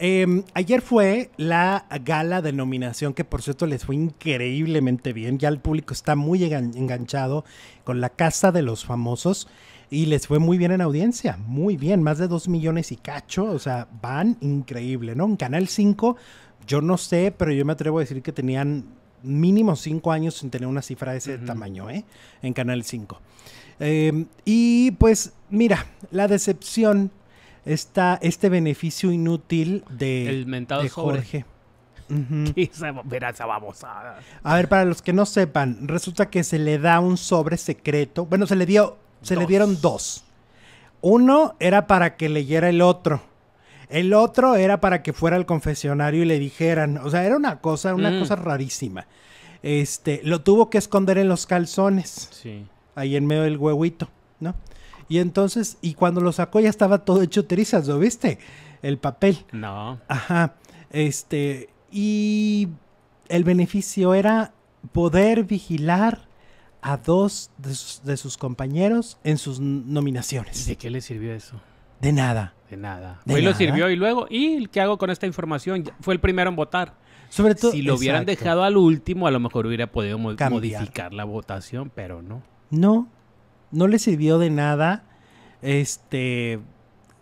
Em, ayer fue la gala de nominación que por cierto les fue increíblemente bien. Ya el público está muy enganchado con la Casa de los Famosos y les fue muy bien en audiencia. Muy bien, más de dos millones y cacho. O sea, van increíble, ¿no? En Canal 5, yo no sé, pero yo me atrevo a decir que tenían mínimo cinco años sin tener una cifra de ese tamaño, ¿eh? En Canal 5. Em, y pues mira, la decepción esta, este beneficio inútil de, de Jorge. babosada. A ver, para los que no sepan, resulta que se le da un sobre secreto. Bueno, se le dio, se le dieron dos. Uno era para que leyera el otro. El otro era para que fuera al confesionario y le dijeran. O sea, era una cosa, una mm. cosa rarísima. Este, lo tuvo que esconder en los calzones. Sí. Ahí en medio del huevito, ¿no? Y entonces, y cuando lo sacó ya estaba todo hecho terizas, ¿lo viste? El papel. No. Ajá. Este, y el beneficio era poder vigilar a dos de sus, compañeros en sus nominaciones. de qué le sirvió eso? De nada. De nada. Hoy lo sirvió y luego, ¿y qué hago con esta información? Fue el primero en votar. Sobre todo, si lo hubieran dejado al último, a lo mejor hubiera podido modificar la votación, pero no. No, no le sirvió de nada este,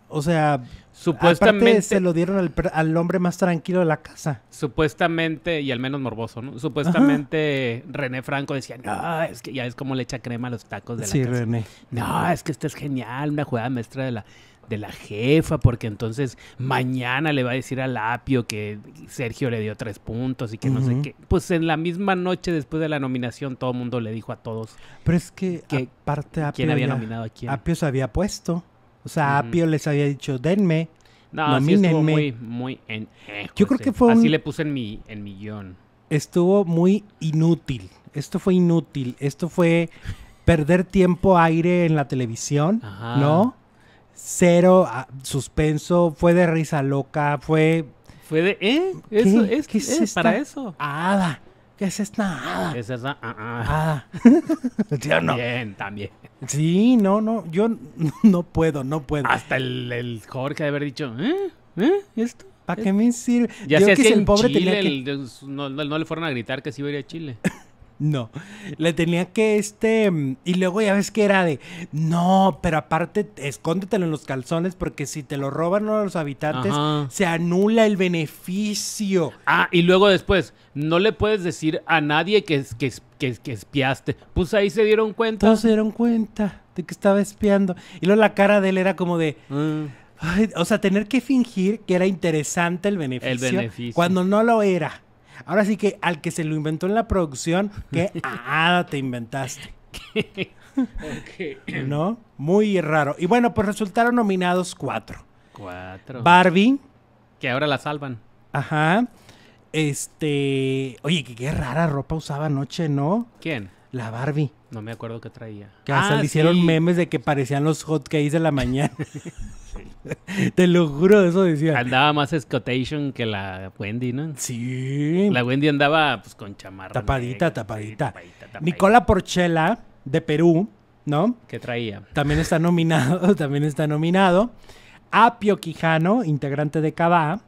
o sea, supuestamente se lo dieron al, al, hombre más tranquilo de la casa. Supuestamente, y al menos morboso, ¿no? Supuestamente René Franco decía, no, es que ya es como le echa crema a los tacos de la sí, casa. Sí, René. No, es que este es genial, una jugada maestra de la, de la jefa, porque entonces mañana le va a decir al apio que Sergio le dio tres puntos y que no sé qué. Pues en la misma noche después de la nominación todo el mundo le dijo a todos. Pero es que, parte aparte Apio quién había nominado a quién. Apio se había puesto. O sea, Apio les había dicho, denme, no, sí muy, muy en, eh, Yo creo que fue un... Así le puse en mi, en mi guión. Estuvo muy inútil. Esto fue inútil. Esto fue perder tiempo aire en la televisión, Ajá. ¿no? cero ah, suspenso, fue de risa loca, fue... Fue de, ¿eh? ¿Qué? Eso, es, ¿Qué es esta para eso. Hada. ¿Qué es esta hada? Es esa ah, ah. Bien, también. Sí, no, no, yo no puedo, no puedo. Hasta el, Jorge de haber dicho, ¿eh? ¿eh? ¿Esto? ¿Para qué me sirve? Ya sé que el pobre Chile, no, no, le fueron a gritar que sí iba a ir a Chile. No, le tenía que este. Y luego ya ves que era de. No, pero aparte, escóndetelo en los calzones porque si te lo roban a los habitantes, se anula el beneficio. Ah, y luego después, no le puedes decir a nadie que, que, que, que espiaste. Pues ahí se dieron cuenta. Todos se dieron cuenta de que estaba espiando. Y luego la cara de él era como de. Ah. o sea, tener que fingir que era interesante el beneficio, el beneficio. cuando no lo era. Ahora sí que al que se lo inventó en la producción, que nada te inventaste. ¿No? Muy raro. Y bueno, pues resultaron nominados cuatro. Cuatro. Barbie. Que ahora la salvan. Ajá. Este. Oye, qué, qué rara ropa usaba anoche, ¿no? ¿Quién? La Barbie. No me acuerdo qué traía. hasta ah, le hicieron memes de que parecían los hotcakes de la mañana. Te lo juro, eso decía. Andaba más escotation que la Wendy, ¿no? Sí. La Wendy andaba pues con chamarra. Tapadita, tapadita. Nicola Porchela, de Perú, ¿no? Que traía. También está nominado, también está nominado. Apio Quijano, integrante de Cabá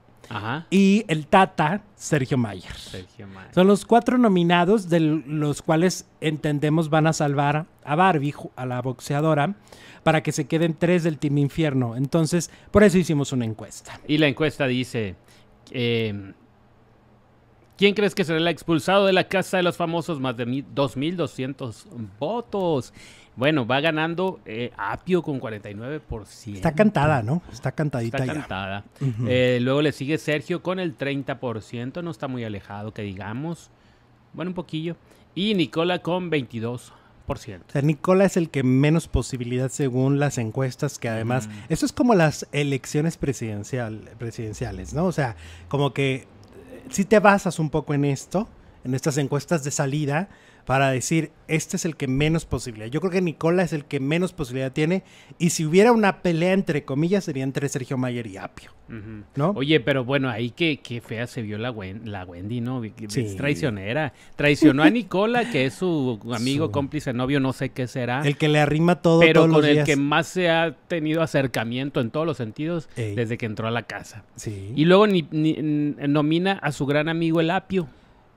y el Tata, Sergio Mayer. Son los cuatro nominados, de los cuales entendemos van a salvar a Barbie, a la boxeadora, para que se queden tres del Team Infierno. Entonces, por eso hicimos una encuesta. Y la encuesta dice... Eh, ¿Quién crees que será el expulsado de la casa de los famosos? Más de 2.200 votos. Bueno, va ganando eh, Apio con 49%. Está cantada, ¿no? Está cantadita está cantada. Eh, luego le sigue Sergio con el 30%, no está muy alejado, que digamos. Bueno, un poquillo. Y Nicola con 22%. O sea, Nicola es el que menos posibilidad según las encuestas, que además, Esto eso es como las elecciones presidencial, presidenciales, ¿no? O sea, como que eh, si te basas un poco en esto, en estas encuestas de salida, para decir, este es el que menos posibilidad. Yo creo que Nicola es el que menos posibilidad tiene. Y si hubiera una pelea, entre comillas, sería entre Sergio Mayer y Apio. ¿no? Oye, pero bueno, ahí que, qué fea se vio la, Wendy, ¿no? Sí. Es traicionera. Traicionó a Nicola, que es su amigo, cómplice, novio, no sé qué será. El que le arrima todo. Pero con el que más se ha tenido acercamiento en todos los sentidos desde que entró a la casa. Sí. Y luego nomina a su gran amigo el Apio.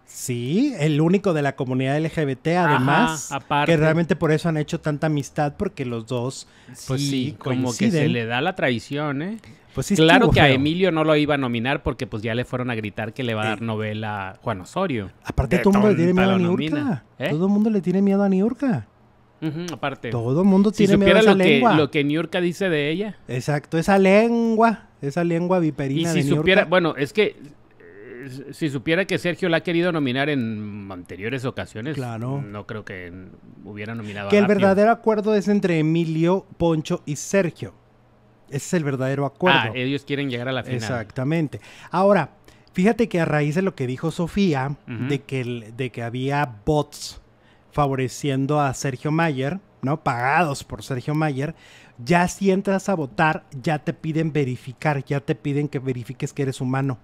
Sí, el único de la comunidad LGBT, además. aparte. Que realmente por eso han hecho tanta amistad, porque los dos. Pues sí, como que se le da la traición, ¿eh? Pues sí, claro que a Emilio no lo iba a nominar porque pues ya le fueron a gritar que le va a dar eh. novela a Juan Osorio. Aparte, ¿eh? todo el mundo le tiene miedo a Niurka. Todo el mundo le tiene miedo a Niurka. aparte. Todo el mundo tiene miedo a esa lo lengua. lo que Niurka dice de ella. Exacto, esa lengua. Esa lengua viperina y si supiera, Bueno, es que si supiera que Sergio la ha querido nominar en anteriores ocasiones, no creo que hubiera nominado que Que el verdadero acuerdo es entre Emilio, Poncho y Sergio. Ese es el verdadero acuerdo. Ah, ellos quieren llegar a la final. Exactamente. Ahora, fíjate que a raíz de lo que dijo Sofía, de, que de que había bots favoreciendo a Sergio Mayer, ¿no? Pagados por Sergio Mayer, ya si entras a votar, ya te piden verificar, ya te piden que verifiques que eres humano.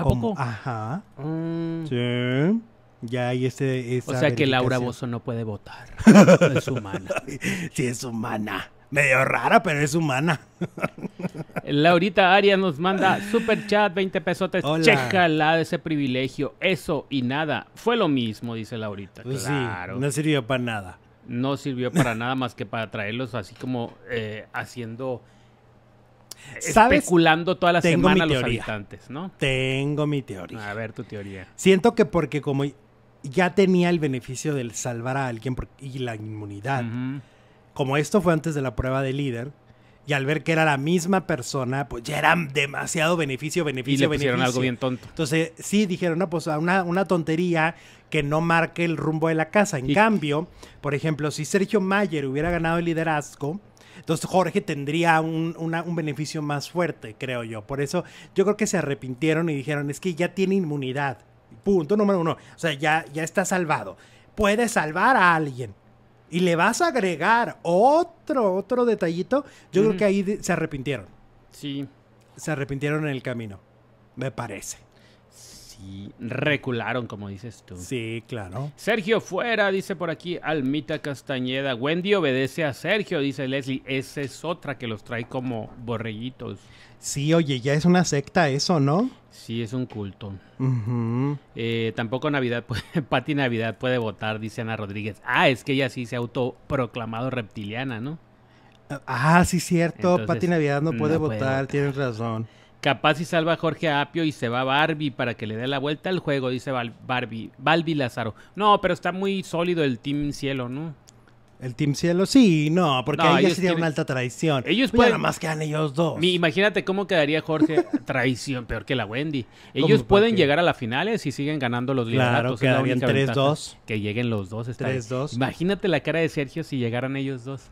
¿A poco? Ajá. Mm. Sí. Ya hay ese. Esa o sea que Laura Bozo no puede votar. es humana. sí, es humana. Medio rara, pero es humana. Laurita Arias nos manda super chat, 20 pesotes. Chécala de ese privilegio. Eso y nada. Fue lo mismo, dice Laurita. Pues claro. no sirvió para nada. No sirvió para nada más que para traerlos así como eh, haciendo especulando toda la semana los ¿no? Tengo mi teoría. A ver tu teoría. Siento que porque como ya tenía el beneficio del salvar a alguien y la inmunidad, como esto fue antes de la prueba de líder, y al ver que era la misma persona, pues ya era demasiado beneficio, beneficio, algo bien tonto. Entonces, sí, dijeron, no, pues una, tontería que no marque el rumbo de la casa. En cambio, por ejemplo, si Sergio Mayer hubiera ganado el liderazgo, entonces Jorge tendría un, beneficio más fuerte, creo yo. Por eso yo creo que se arrepintieron y dijeron, es que ya tiene inmunidad. Punto número uno. O sea, ya, ya está salvado. Puede salvar a alguien. Y le vas a agregar otro, otro detallito. Yo creo que ahí se arrepintieron. Sí. Se arrepintieron en el camino, me parece y recularon, como dices tú. Sí, claro. Sergio fuera, dice por aquí Almita Castañeda. Wendy obedece a Sergio, dice Leslie. Esa es otra que los trae como borreguitos. Sí, oye, ya es una secta eso, ¿no? Sí, es un culto. Eh, tampoco Navidad, puede, Pati Navidad puede votar, dice Ana Rodríguez. Ah, es que ella sí se ha autoproclamado reptiliana, ¿no? Ah, sí, cierto. Pati Navidad no puede, votar, puede votar, tienes razón. Capaz y salva a Jorge Apio y se va Barbie para que le dé la vuelta al juego, dice Barbie. Balbi Lázaro. No, pero está muy sólido el Team Cielo, ¿no? El Team Cielo, sí, no, porque ellos ahí sería una alta traición. Ellos pues pueden. Nada más quedan ellos dos. imagínate cómo quedaría Jorge traición, peor que la Wendy. Ellos pueden llegar a las finales y siguen ganando los claro, Claro, 3 Que lleguen los dos. 3-2. Imagínate la cara de Sergio si llegaran ellos dos.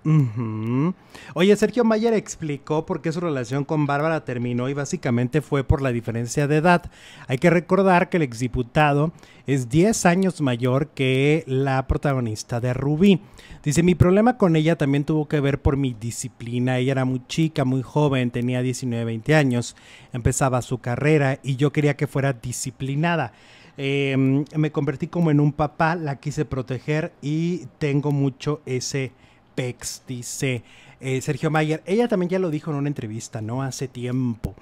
Oye, Sergio Mayer explicó por qué su relación con Bárbara terminó y básicamente fue por la diferencia de edad. Hay que recordar que el exdiputado es 10 años mayor que la protagonista de Rubí. Dice mi problema con ella también tuvo que ver por mi disciplina. Ella era muy chica, muy joven, tenía 19, 20 años, empezaba su carrera y yo quería que fuera disciplinada. Em, me convertí como en un papá, la quise proteger y tengo mucho ese pex, dice eh, Sergio Mayer. Ella también ya lo dijo en una entrevista, ¿no? Hace tiempo,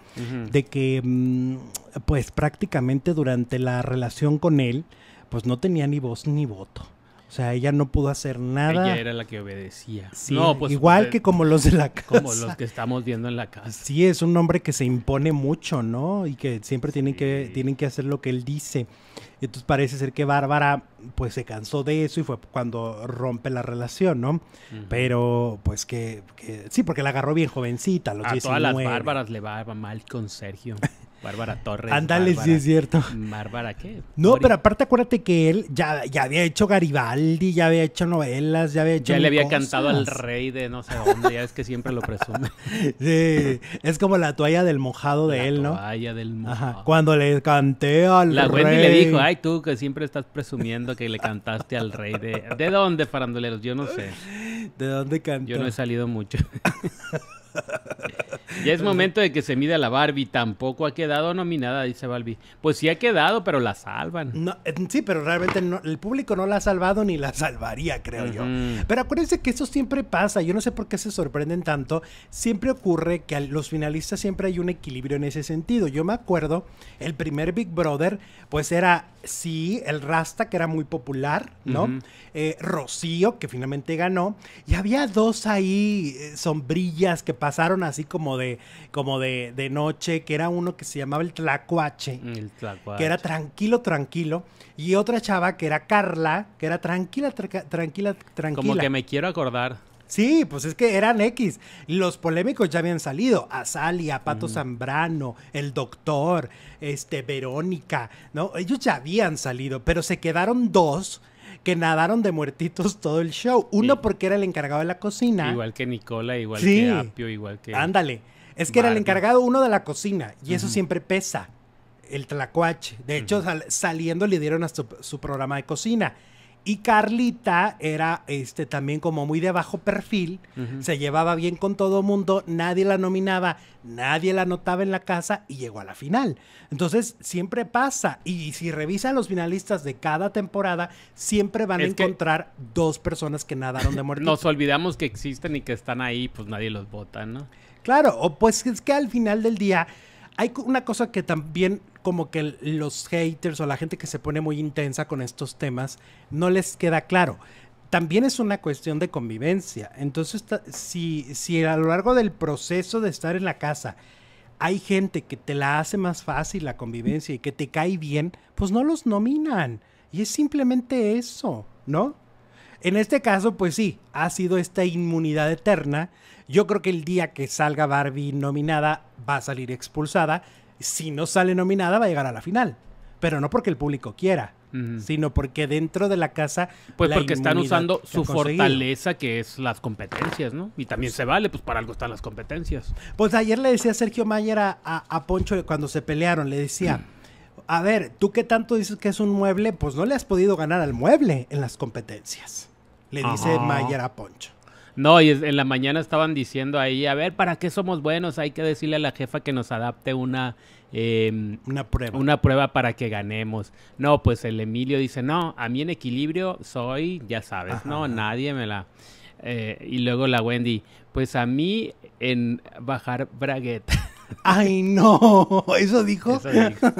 de que mm, pues prácticamente durante la relación con él, pues no tenía ni voz ni voto. O sea, ella no pudo hacer nada. Ella era la que obedecía. Pues, igual pues, que como los de la casa. Como los que estamos viendo en la casa. Sí, es un hombre que se impone mucho, ¿no? Y que siempre tienen, que, tienen que hacer lo que él dice. Entonces parece ser que Bárbara pues se cansó de eso y fue cuando rompe la relación, ¿no? Pero pues que, sí, porque la agarró bien jovencita, los a todas las Bárbaras le va mal con Sergio. Bárbara Torres. Ándale, sí es cierto. Bárbara, ¿qué? No, pero aparte acuérdate que él ya, ya había hecho Garibaldi, ya había hecho novelas, ya había hecho... Ya le había cantado al rey de no sé dónde, ya es que siempre lo presume. sí, es como la toalla del mojado de él, ¿no? La toalla del mojado. Cuando le canté al la rey. La Wendy le dijo, ay tú que siempre estás presumiendo que le cantaste al rey de... ¿De dónde, faranduleros? Yo no sé. ¿De dónde cantó? Yo no he salido mucho. Ya es momento de que se mida la Barbie. Tampoco ha quedado nominada, dice Barbie. Pues sí ha quedado, pero la salvan. Eh, sí, pero realmente el público no la ha salvado ni la salvaría, creo yo. Pero acuérdense que eso siempre pasa. Yo no sé por qué se sorprenden tanto. Siempre ocurre que los finalistas siempre hay un equilibrio en ese sentido. Yo me acuerdo, el primer Big Brother, pues era, sí, el Rasta, que era muy popular, ¿no? Eh, Rocío, que finalmente ganó. Y había dos ahí eh, sombrillas que pasaron así como de, como de, noche, que era uno que se llamaba mm, el Tlacuache, que era tranquilo, tranquilo, y otra chava que era Carla, que era tranquila, tranquila, tranquila. Como que me quiero acordar. Sí, pues es que eran X. Los polémicos ya habían salido. A Sally, a Pato mm. Zambrano, el doctor, este, Verónica, ¿no? Ellos ya habían salido, pero se quedaron dos que nadaron de muertitos todo el show. Uno porque era el encargado de la cocina. Igual que Nicola, igual que Apio, igual que... Ándale. Es que era el encargado uno de la cocina y eso siempre pesa. El tlacuache. De hecho, saliendo le dieron a su programa de cocina. Y Carlita era este también como muy de bajo perfil, se llevaba bien con todo mundo, nadie la nominaba, nadie la notaba en la casa y llegó a la final. Entonces, siempre pasa y si revisan los finalistas de cada temporada, siempre van a encontrar dos personas que nadaron de muerte. Nos olvidamos que existen y que están ahí, pues nadie los vota, ¿no? Claro, o pues es que al final del día hay una cosa que también como que los haters o la gente que se pone muy intensa con estos temas no les queda claro. También es una cuestión de convivencia. Entonces, si, si a lo largo del proceso de estar en la casa hay gente que te la hace más fácil la convivencia y que te cae bien, pues no los nominan. Y es simplemente eso, ¿no? En este caso, pues sí, ha sido esta inmunidad eterna. Yo creo que el día que salga Barbie nominada va a salir expulsada. Si no sale nominada va a llegar a la final. Pero no porque el público quiera, sino porque dentro de la casa... Pues porque están usando su fortaleza que es las competencias, ¿no? Y también pues se vale, pues para algo están las competencias. Pues ayer le decía Sergio Mayer a, Poncho cuando se pelearon, le decía... a ver, tú que tanto dices que es un mueble, pues no le has podido ganar al mueble en las competencias. Le dice Mayer a Poncho. No, y en la mañana estaban diciendo ahí, a ver, ¿para qué somos buenos? Hay que decirle a la jefa que nos adapte una... Em, una prueba. Una prueba para que ganemos. No, pues el Emilio dice, no, a mí en equilibrio soy, ya sabes, no, nadie me la... Eh, y luego la Wendy, pues a mí en bajar bragueta. Ay, no, eso dijo. Eso dijo.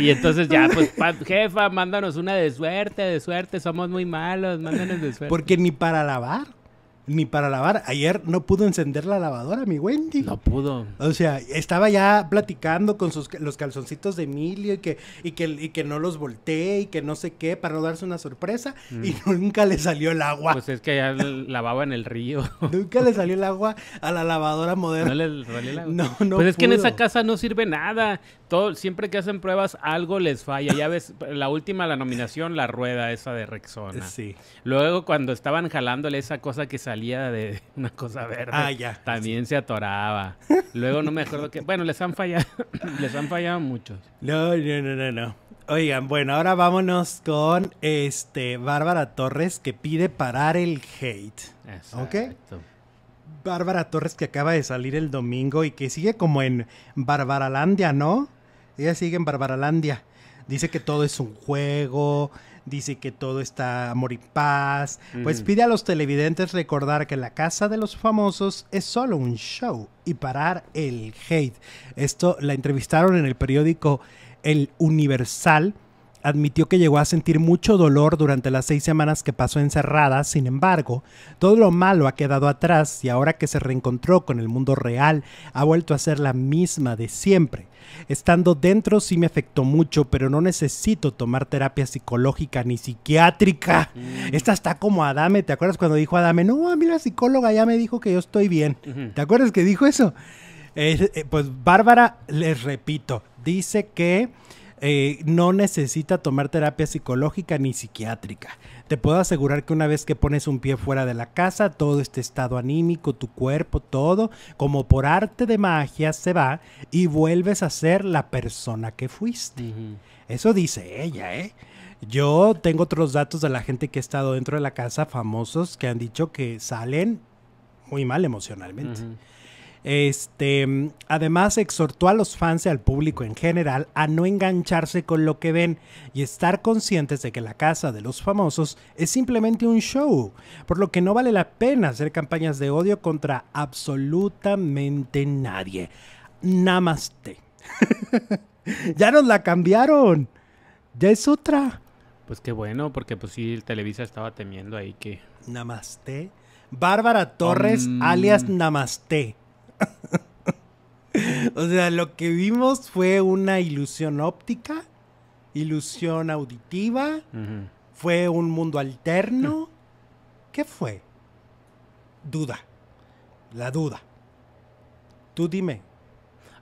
Y entonces ya, pues, jefa, mándanos una de suerte, de suerte, somos muy malos, mándanos de suerte. Porque ni para lavar ni para lavar. Ayer no pudo encender la lavadora, mi Wendy. No pudo. O sea, estaba ya platicando con sus, los calzoncitos de Emilio y que, y, que, que no los volteé y que no sé qué para no darse una sorpresa y mm. nunca le salió el agua. Pues es que ya lavaba en el río. nunca le salió el agua a la lavadora moderna. No le salió el agua. No, no. Pues es que en esa casa no sirve nada. Todo, siempre que hacen pruebas algo les falla. Ya ves, la última, la nominación, la rueda esa de Rexona. Sí. Luego cuando estaban jalándole esa cosa que salió de una cosa verde. Ah, ya. También se atoraba. Luego no me acuerdo que... Bueno, les han fallado, les han fallado muchos. No, no, no, no, no. Oigan, bueno, ahora vámonos con este Bárbara Torres que pide parar el hate. Exacto. ¿Ok? Bárbara Torres que acaba de salir el domingo y que sigue como en Barbaralandia, ¿no? Ella sigue en Barbaralandia. Dice que todo es un juego, dice que todo está amor y paz, pues pide a los televidentes recordar que la casa de los famosos es solo un show y parar el hate. Esto la entrevistaron en el periódico El Universal admitió que llegó a sentir mucho dolor durante las seis semanas que pasó encerrada, sin embargo, todo lo malo ha quedado atrás y ahora que se reencontró con el mundo real, ha vuelto a ser la misma de siempre. Estando dentro sí me afectó mucho, pero no necesito tomar terapia psicológica ni psiquiátrica. Mm. Esta está como Adame, ¿te acuerdas cuando dijo Adame? No, a mí la psicóloga ya me dijo que yo estoy bien. ¿Te acuerdas que dijo eso? Eh, eh, pues Bárbara, les repito, dice que eh, no necesita tomar terapia psicológica ni psiquiátrica. Te puedo asegurar que una vez que pones un pie fuera de la casa, todo este estado anímico, tu cuerpo, todo, como por arte de magia, se va y vuelves a ser la persona que fuiste. Eso dice ella, ¿eh? Yo tengo otros datos de la gente que ha estado dentro de la casa, famosos, que han dicho que salen muy mal emocionalmente. Este, además exhortó a los fans y al público en general a no engancharse con lo que ven y estar conscientes de que la casa de los famosos es simplemente un show, por lo que no vale la pena hacer campañas de odio contra absolutamente nadie. Namaste. ya nos la cambiaron. Ya es otra. Pues qué bueno, porque pues sí, el Televisa estaba temiendo ahí que... Namaste. Bárbara Torres, alias Namaste. o sea, lo que vimos fue una ilusión óptica, ilusión auditiva, fue un mundo alterno. ¿Qué fue? Duda. La duda. Tú dime.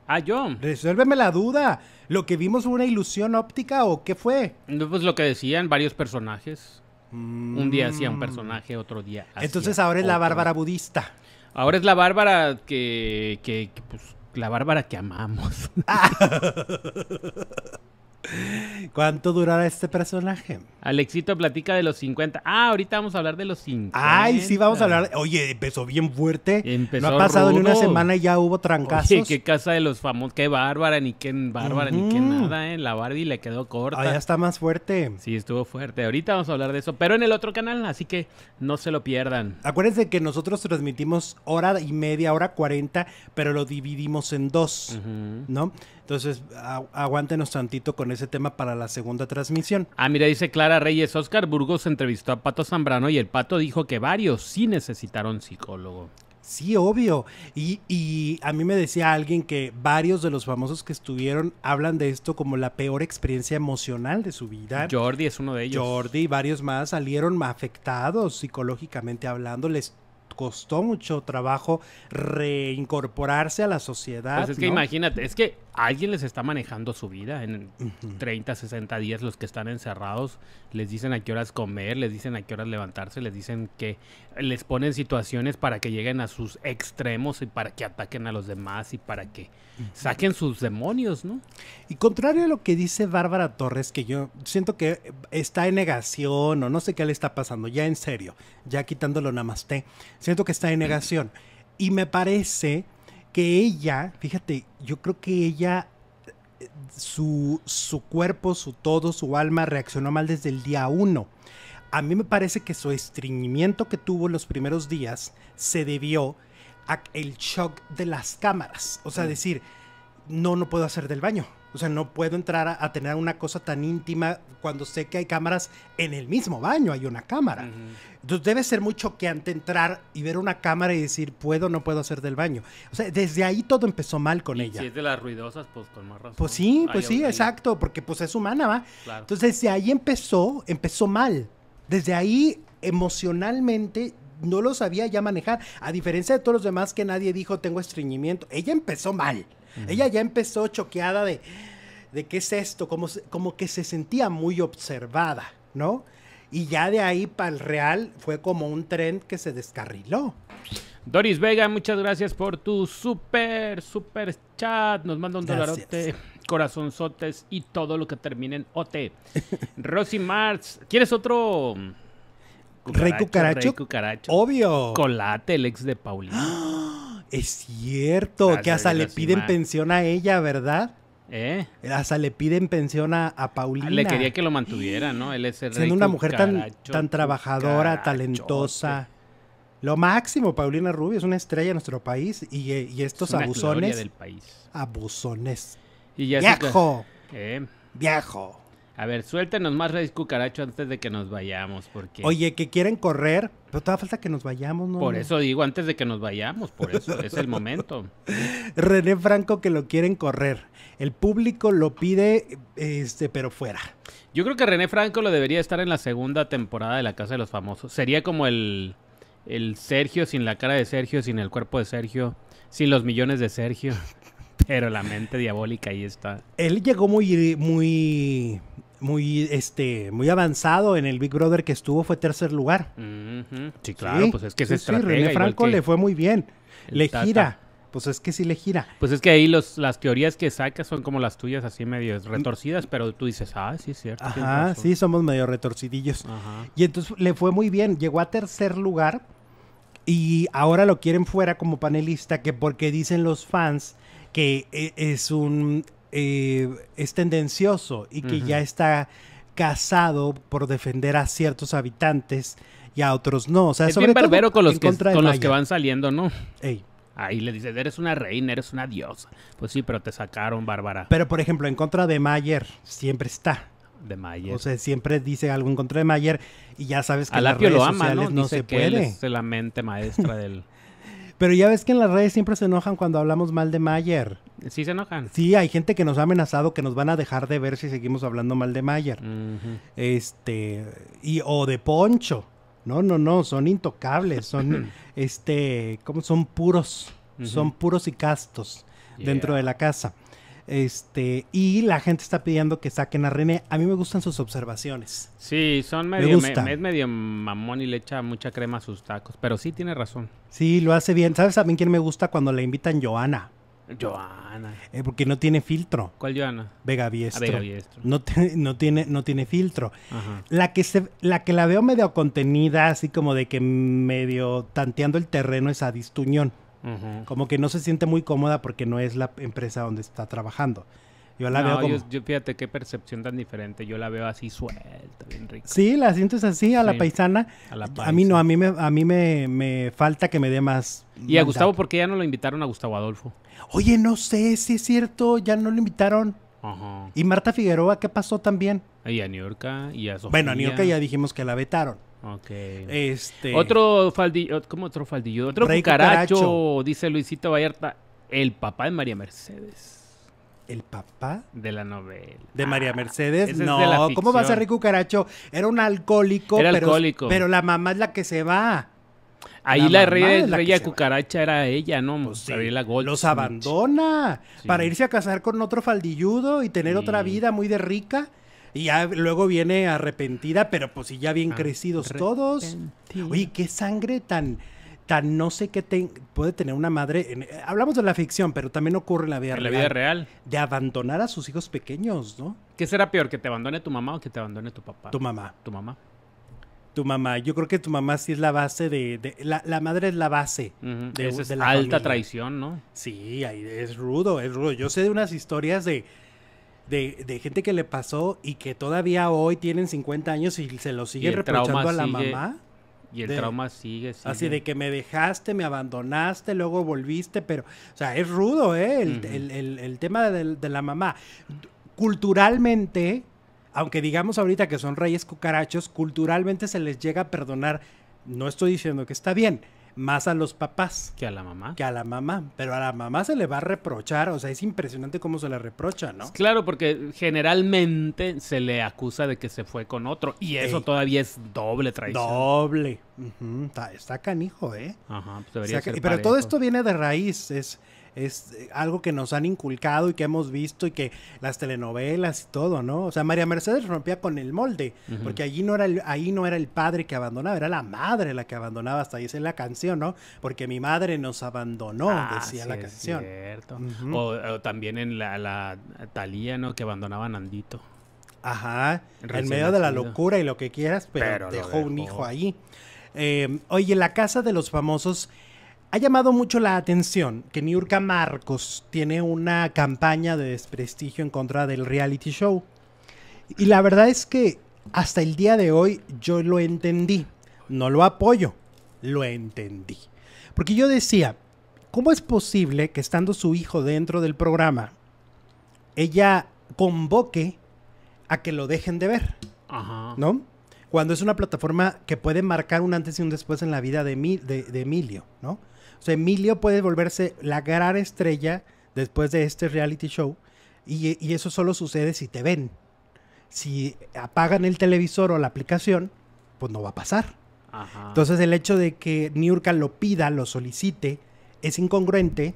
Ah, yo. Resuélveme la duda. ¿Lo que vimos fue una ilusión óptica o qué fue? Pues lo que decían varios personajes. Un día hacía un mm. personaje, otro día hacía Entonces ahora es la bárbara budista. Ahora es la Bárbara que, que, pues, la Bárbara que amamos. ¿Cuánto durará este personaje? Alexito platica de los 50. Ah, ahorita vamos a hablar de los 50. Ay, sí, vamos a hablar. Oye, empezó bien fuerte. Empezó no ha pasado ni una semana y ya hubo trancazos. Sí, qué casa de los famosos. Qué bárbara, ni qué bárbara, ni qué nada, ¿eh? La Barbie le quedó corta. Ah, ya está más fuerte. Sí, estuvo fuerte. Ahorita vamos a hablar de eso, pero en el otro canal, así que no se lo pierdan. Acuérdense que nosotros transmitimos hora y media, hora 40, pero lo dividimos en dos, ¿no? Entonces, aguántenos tantito con ese tema para la segunda transmisión. Ah, mira, dice Clara Reyes, Oscar Burgos entrevistó a Pato Zambrano y el Pato dijo que varios sí necesitaron psicólogo. Sí, obvio. Y, y, a mí me decía alguien que varios de los famosos que estuvieron hablan de esto como la peor experiencia emocional de su vida. Jordi es uno de ellos. Jordi y varios más salieron afectados psicológicamente hablando. Les costó mucho trabajo reincorporarse a la sociedad. Pues es que imagínate, es que alguien les está manejando su vida en 30, 60 días los que están encerrados, les dicen a qué horas comer, les dicen a qué horas levantarse, les dicen que les ponen situaciones para que lleguen a sus extremos y para que ataquen a los demás y para que saquen sus demonios, ¿no? Y contrario a lo que dice Bárbara Torres, que yo siento que está en negación o no sé qué le está pasando, ya en serio, ya quitándolo Namasté, siento que está en negación. Y me parece que ella, fíjate, yo creo que ella, eh, su, su cuerpo, su todo, su alma reaccionó mal desde el día uno. A mí me parece que su estreñimiento que tuvo los primeros días se debió a el shock de las cámaras. O sea, decir, no, no puedo hacer del baño. O sea, no puedo entrar a, tener una cosa tan íntima cuando sé que hay cámaras en el mismo baño, hay una cámara. Entonces debe ser muy choqueante entrar y ver una cámara y decir, puedo o no puedo hacer del baño. O sea, desde ahí todo empezó mal con ella. Si es de las ruidosas, pues con más razón. Pues sí, pues sí, exacto, porque pues es humana, ¿va? Entonces desde ahí empezó, empezó mal. Desde ahí emocionalmente no lo sabía ya manejar, a diferencia de todos los demás que nadie dijo tengo estreñimiento. Ella empezó mal. Ella ya empezó choqueada de, qué es esto, como, como que se sentía muy observada, ¿no? Y ya de ahí para el Real fue como un tren que se descarriló. Doris Vega, muchas gracias por tu super, super chat. Nos manda un dolarote, corazonzotes y todo lo que termine en OT. Rosy Marx, ¿quieres otro? Rey, cucaracho? Rey Cucaracho. Obvio. Colate, el ex de Paulina. ¡Ah! Es cierto, que hasta le piden pensión a ella, ¿verdad? ¿Eh? Hasta le piden pensión a, ah, Paulina. Le quería que lo mantuviera, ¿no? Él es el Siendo una mujer tan, tan trabajadora, talentosa. Lo máximo, Paulina Rubio es una estrella en nuestro país y, eh, y estos abusones. Del país. Abusones. Y Viejo. Eh. Viejo. A ver, suéltenos más Radis Cucaracho antes de que nos vayamos, porque... Oye, que quieren correr, pero toda falta que nos vayamos, ¿no? Por eso digo, antes de que nos vayamos, por eso, es el momento. René Franco que lo quieren correr. El público lo pide, este, pero fuera. Yo creo que René Franco lo debería estar en la segunda temporada de La Casa de los Famosos. Sería como el, el Sergio sin la cara de Sergio, sin el cuerpo de Sergio, sin los millones de Sergio. Pero la mente diabólica ahí está. Él llegó muy, muy muy, este, muy avanzado en el Big Brother que estuvo, fue tercer lugar. Sí, claro, pues es que sí, es sí, René Franco le fue muy bien. Le gira. Pues es que sí le gira. Pues es que ahí los, las teorías que sacas son como las tuyas, así medio retorcidas, pero tú dices, ah, sí, es cierto. Ajá, sí, somos medio retorcidillos. Y entonces le fue muy bien, llegó a tercer lugar y ahora lo quieren fuera como panelista, que porque dicen los fans que e, es un eh, es tendencioso y que ya está casado por defender a ciertos habitantes y a otros no. O sea, es sobre bien barbero con, los que, van saliendo, ¿no? Ey. Ahí le dices, eres una reina, eres una diosa. Pues sí, pero te sacaron, Bárbara. Pero, por ejemplo, en contra de Mayer, siempre está. De Mayer. O sea, siempre dice algo en contra de Mayer y ya sabes que las redes lo ama, sociales ¿no? se puede. es la mente maestra del... Pero ya ves que en las redes siempre se enojan cuando hablamos mal de Mayer. Sí se enojan. Sí, hay gente que nos ha amenazado que nos van a dejar de ver si seguimos hablando mal de Mayer. Este, y o de Poncho. No, no, no, son intocables, son este, son puros, son puros y castos dentro de la casa. Este, y la gente está pidiendo que saquen a René. A mí me gustan sus observaciones. Sí, son medio, medio mamón y le echa mucha crema a sus tacos, pero sí tiene razón. Sí, lo hace bien. ¿Sabes a mí quién me gusta cuando la invitan Joana? Joana. Eh, porque no tiene filtro. ¿Cuál Joana? Vega Viestro ah, Vega No, tiene, no tiene filtro. La que, se, la que la veo medio contenida, así como de que medio tanteando el terreno es distuñón como que no se siente muy cómoda porque no es la empresa donde está trabajando. Yo la veo fíjate qué percepción tan diferente. Yo la veo así suelta, bien rica. Sí, la sientes así, a la paisana. A, la a mí no, a mí me, a mí me, falta que me dé más. Y a Gustavo, ¿por qué ya no lo invitaron a Gustavo Adolfo? Oye, no sé si es cierto, ya no lo invitaron. Ajá. ¿Y Marta Figueroa qué pasó también? Y a York y a Sofía. Bueno, a York ya dijimos que la vetaron. Ok. Este... Otro faldillo, otro faldillo? Otro cucaracho, dice Luisito Vallarta, el papá de María Mercedes. ¿El papá? De la novela. ¿De ah, María Mercedes? no, ¿cómo va a ser Rico cucaracho Era un alcohólico. pero, la mamá es la que se va. Ahí la, la la cucaracha era ella, ¿no? Pues, pues la los abandona para irse a casar con otro faldilludo y tener otra vida muy de rica. Y ya luego viene arrepentida, pero pues sí, ya bien ah, crecidos todos. Oye, qué sangre tan, tan no sé qué puede tener una madre. Eh, hablamos de la ficción, pero también ocurre en la vida real. la vida real. De abandonar a sus hijos pequeños, ¿no? ¿Qué será peor, que te abandone tu mamá o que te abandone tu papá? Tu mamá. Tu mamá. Tu mamá. Yo creo que tu mamá sí es la base de... la, madre es la base de, es la alta traición, ¿no? Sí, es rudo, es rudo. Yo sé de unas historias de de, gente que le pasó y que todavía hoy tienen 50 años y se lo sigue reprochando a la mamá. Y el trauma sigue, Así de que me dejaste, me abandonaste, luego volviste, pero, o sea, es rudo, ¿eh? El, tema de, de la mamá. Culturalmente, aunque digamos ahorita que son reyes cucarachos, culturalmente se les llega a perdonar. No estoy diciendo que está bien, más a los papás. Que a la mamá. Que a la mamá. Pero a la mamá se le va a reprochar. O sea, es impresionante cómo se la reprocha, ¿no? Claro, porque generalmente se le acusa de que se fue con otro. Y eso todavía es doble traición. Doble. está, canijo, ¿eh? Ajá, pues debería ser Pero todo esto viene de raíz. Es es eh, algo que nos han inculcado y que hemos visto y que las telenovelas y todo, ¿no? O sea, María Mercedes rompía con el molde, porque allí no, era el, ahí no era el padre que abandonaba, era la madre la que abandonaba, hasta ahí es en la canción, ¿no? Porque mi madre nos abandonó, ah, decía la canción. cierto. o, también en la, la Talía, ¿no? Que abandonaba a Nandito. Ajá, en medio de la locura y lo que quieras, pero, dejó un hijo ahí. Eh, oye, la casa de los famosos ha llamado mucho la atención que Niurka Marcos tiene una campaña de desprestigio en contra del reality show. Y la verdad es que hasta el día de hoy yo lo entendí. No lo apoyo, lo entendí. Porque yo decía, ¿cómo es posible que estando su hijo dentro del programa, ella convoque a que lo dejen de ver? Ajá. ¿No? Cuando es una plataforma que puede marcar un antes y un después en la vida de, de Emilio, ¿no? Emilio puede volverse la gran estrella después de este reality show y, eso solo sucede si te ven. Si apagan el televisor o la aplicación, pues no va a pasar. Entonces el hecho de que Niurka lo pida, lo solicite, es incongruente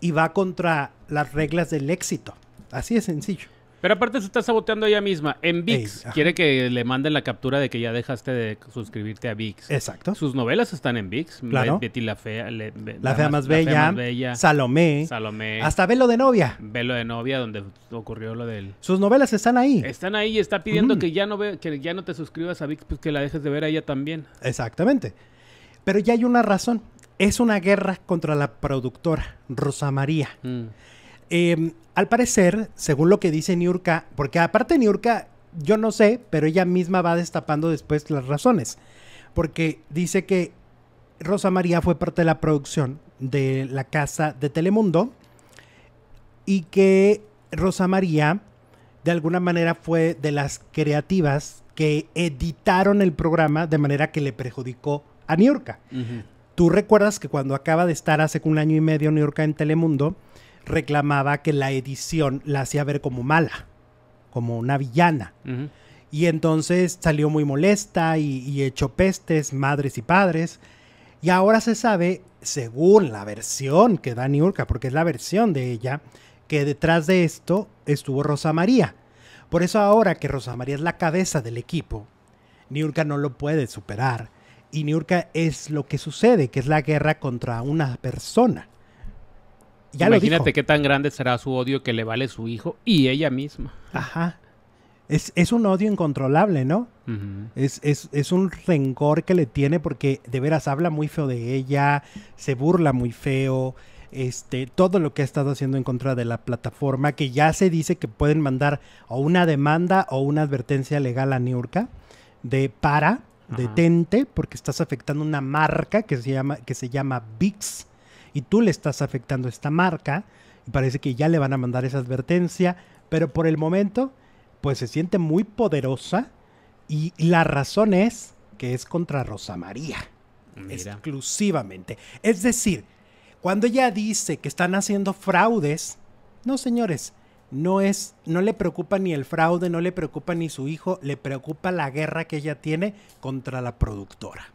y va contra las reglas del éxito. Así de sencillo. Pero aparte se está saboteando ella misma. En VIX quiere que le manden la captura de que ya dejaste de suscribirte a VIX. Exacto. Sus novelas están en VIX. Claro. Betty la fea, la, fea más, bella, bella. Salomé. Salomé. Hasta Velo de novia. Velo de novia, donde ocurrió lo del. Sus novelas están ahí. Están ahí y está pidiendo mm. que ya no ve, que ya no te suscribas a VIX, pues que la dejes de ver a ella también. Exactamente. Pero ya hay una razón. Es una guerra contra la productora Rosa María. Mm. Em, al parecer, según lo que dice Niurka, porque aparte Niurka, yo no sé, pero ella misma va destapando después las razones, porque dice que Rosa María fue parte de la producción de la casa de Telemundo y que Rosa María de alguna manera fue de las creativas que editaron el programa de manera que le perjudicó a Niurka. Tú recuerdas que cuando acaba de estar hace un año y medio Niurka en Telemundo, reclamaba que la edición la hacía ver como mala, como una villana. Y entonces salió muy molesta y, y echó pestes, madres y padres. Y ahora se sabe, según la versión que da Niurka, porque es la versión de ella, que detrás de esto estuvo Rosa María. Por eso ahora que Rosa María es la cabeza del equipo, Niurka no lo puede superar. Y Niurka es lo que sucede, que es la guerra contra una persona. Imagínate qué tan grande será su odio que le vale su hijo y ella misma. Ajá. Es, un odio incontrolable, ¿no? es, un rencor que le tiene porque de veras habla muy feo de ella, se burla muy feo, este, todo lo que ha estado haciendo en contra de la plataforma, que ya se dice que pueden mandar o una demanda o una advertencia legal a Niurka de para, detente, porque estás afectando una marca que se llama, que se llama VIX y tú le estás afectando esta marca. parece que ya le van a mandar esa advertencia, pero por el momento, pues se siente muy poderosa y la razón es que es contra Rosa María. Exclusivamente. Es decir, cuando ella dice que están haciendo fraudes, no señores, no es, no le preocupa ni el fraude, no le preocupa ni su hijo, le preocupa la guerra que ella tiene contra la productora.